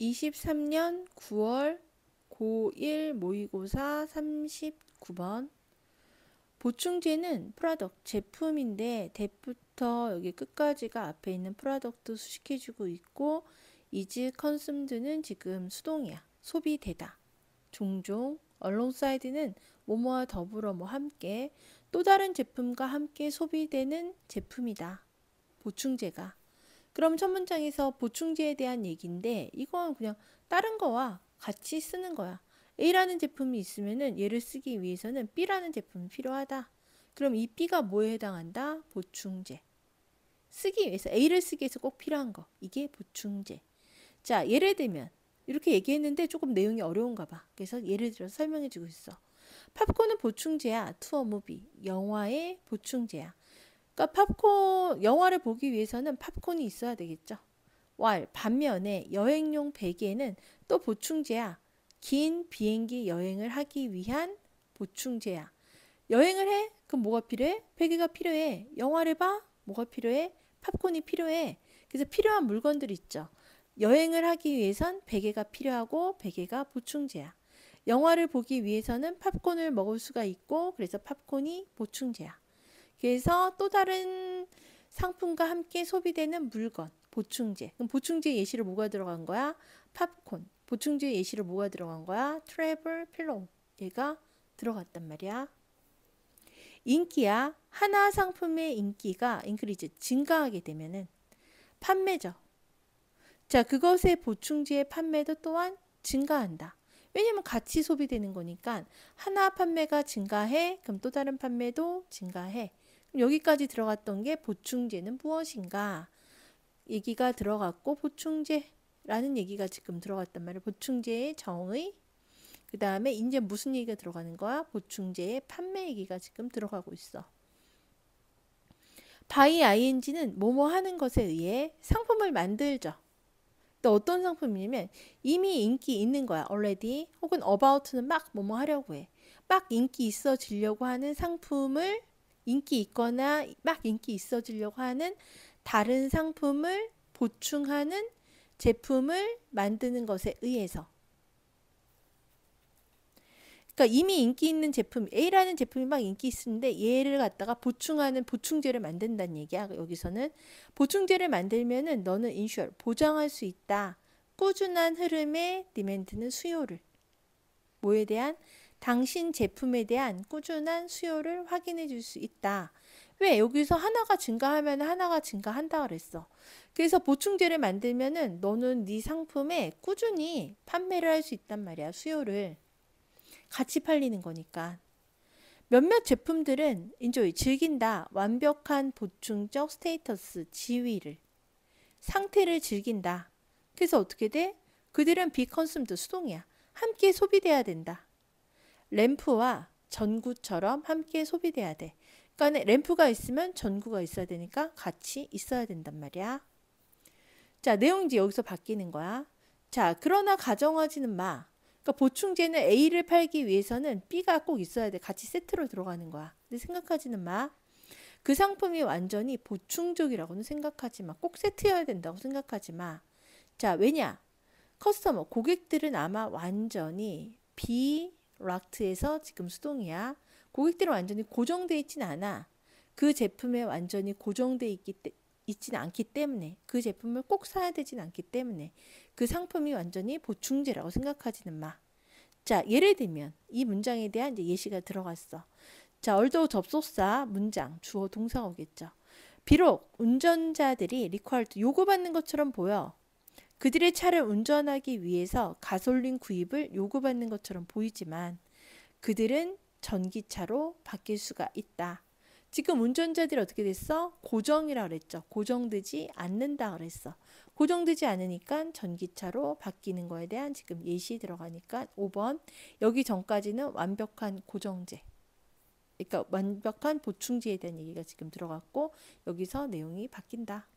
23년 9월 고1 모의고사 39번 보충제는 프라덕 제품인데 대부터 여기 끝까지가 앞에 있는 프라덕도 수식해주고 있고 이즈 컨슴드는 지금 수동이야 소비되다 종종 얼롱사이드는 모모와 더불어 뭐 함께 또 다른 제품과 함께 소비되는 제품이다 보충제가 그럼 첫 문장에서 보충제에 대한 얘기인데 이건 그냥 다른 거와 같이 쓰는 거야. A라는 제품이 있으면은 얘를 쓰기 위해서는 B라는 제품이 필요하다. 그럼 이 B가 뭐에 해당한다? 보충제. 쓰기 위해서 A를 쓰기 위해서 꼭 필요한 거. 이게 보충제. 자, 예를 들면 이렇게 얘기했는데 조금 내용이 어려운가 봐. 그래서 예를 들어서 설명해 주고 있어. 팝콘은 보충제야. 투어모비. 영화의 보충제야. 그러니까 팝콘 영화를 보기 위해서는 팝콘이 있어야 되겠죠. 왈 반면에 여행용 베개는 또 보충제야. 긴 비행기 여행을 하기 위한 보충제야. 여행을 해? 그럼 뭐가 필요해? 베개가 필요해. 영화를 봐? 뭐가 필요해? 팝콘이 필요해. 그래서 필요한 물건들 있죠. 여행을 하기 위해선 베개가 필요하고 베개가 보충제야. 영화를 보기 위해서는 팝콘을 먹을 수가 있고 그래서 팝콘이 보충제야. 그래서 또 다른 상품과 함께 소비되는 물건, 보충제. 그럼 보충제 예시를 뭐가 들어간 거야? 팝콘. 보충제 예시를 뭐가 들어간 거야? 트래블 필로. 얘가 들어갔단 말이야. 인기야. 하나 상품의 인기가 인크리즈 증가하게 되면은 판매죠. 자, 그것의 보충제의 판매도 또한 증가한다. 왜냐면 같이 소비되는 거니까 하나 판매가 증가해. 그럼 또 다른 판매도 증가해. 여기까지 들어갔던 게 보충제는 무엇인가? 얘기가 들어갔고 보충제라는 얘기가 지금 들어갔단 말이에요. 보충제의 정의 그 다음에 이제 무슨 얘기가 들어가는 거야? 보충제의 판매 얘기가 지금 들어가고 있어. by ing는 뭐뭐 하는 것에 의해 상품을 만들죠. 또 어떤 상품이냐면 이미 인기 있는 거야. already 혹은 about는 막 뭐뭐 하려고 해. 막 인기 있어지려고 하는 상품을 인기 있거나 막 인기 있어지려고 하는 다른 상품을 보충하는 제품을 만드는 것에 의해서. 그러니까 이미 인기 있는 제품 A라는 제품이 막 인기 있는데 얘를 갖다가 보충하는 보충제를 만든다는 얘기야. 여기서는 보충제를 만들면은 너는 인슈얼 보장할 수 있다. 꾸준한 흐름의 디멘트는 수요를. 뭐에 대한 당신 제품에 대한 꾸준한 수요를 확인해 줄 수 있다. 왜 여기서 하나가 증가하면 하나가 증가한다 그랬어. 그래서 보충제를 만들면은 너는 네 상품에 꾸준히 판매를 할 수 있단 말이야. 수요를 같이 팔리는 거니까. 몇몇 제품들은 인조이 즐긴다. 완벽한 보충적 스테이터스 지위를 상태를 즐긴다. 그래서 어떻게 돼? 그들은 비컨슴드 수동이야. 함께 소비돼야 된다. 램프와 전구처럼 함께 소비돼야 돼. 그러니까 램프가 있으면 전구가 있어야 되니까 같이 있어야 된단 말이야. 자, 내용 이제 여기서 바뀌는 거야. 자, 그러나 가정화지는 마. 그러니까 보충제는 A를 팔기 위해서는 B가 꼭 있어야 돼. 같이 세트로 들어가는 거야. 근데 생각하지는 마. 그 상품이 완전히 보충적이라고는 생각하지 마. 꼭 세트여야 된다고 생각하지 마. 자, 왜냐? 커스터머 고객들은 아마 완전히 비락트에서 지금 수동이야. 고객들은 완전히 고정돼 있진 않아. 그 제품에 완전히 고정돼 있기 때, 있진 않기 때문에 그 제품을 꼭 사야 되진 않기 때문에 그 상품이 완전히 보충제라고 생각하지는 마. 자, 예를 들면 이 문장에 대한 이제 예시가 들어갔어. 자, 얼도 접속사 문장 주어 동사 오겠죠. 비록 운전자들이 리퀄트 요구받는 것처럼 보여 그들의 차를 운전하기 위해서 가솔린 구입을 요구받는 것처럼 보이지만 그들은 전기차로 바뀔 수가 있다. 지금 운전자들이 어떻게 됐어? 고정이라 그랬죠. 고정되지 않는다 그랬어. 고정되지 않으니까 전기차로 바뀌는 거에 대한 지금 예시 들어가니까 5번 여기 전까지는 완벽한 고정제. 그러니까 완벽한 보충제에 대한 얘기가 지금 들어갔고 여기서 내용이 바뀐다.